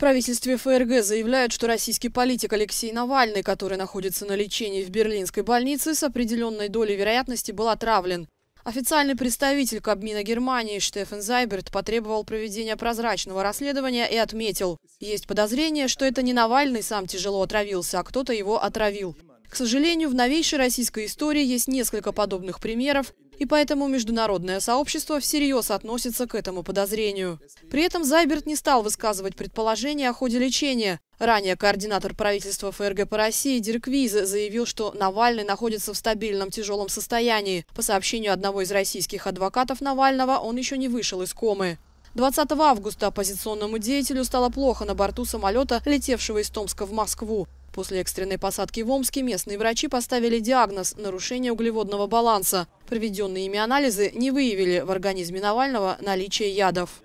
правительстве ФРГ заявляют, что российский политик Алексей Навальный, который находится на лечении в берлинской больнице, с определенной долей вероятности был отравлен. Официальный представитель Кабмина Германии Штефен Зайберт потребовал проведения прозрачного расследования и отметил, есть подозрение, что это не Навальный сам тяжело отравился, а кто-то его отравил. К сожалению, в новейшей российской истории есть несколько подобных примеров, и поэтому международное сообщество всерьез относится к этому подозрению. При этом Зайберт не стал высказывать предположения о ходе лечения. Ранее координатор правительства ФРГ по России Дирк Визе заявил, что Навальный находится в стабильном тяжелом состоянии. По сообщению одного из российских адвокатов Навального, он еще не вышел из комы. 20 августа оппозиционному деятелю стало плохо на борту самолета, летевшего из Томска в Москву. После экстренной посадки в Омске местные врачи поставили диагноз – нарушение углеводного баланса. Проведенные ими анализы не выявили в организме Навального наличие ядов.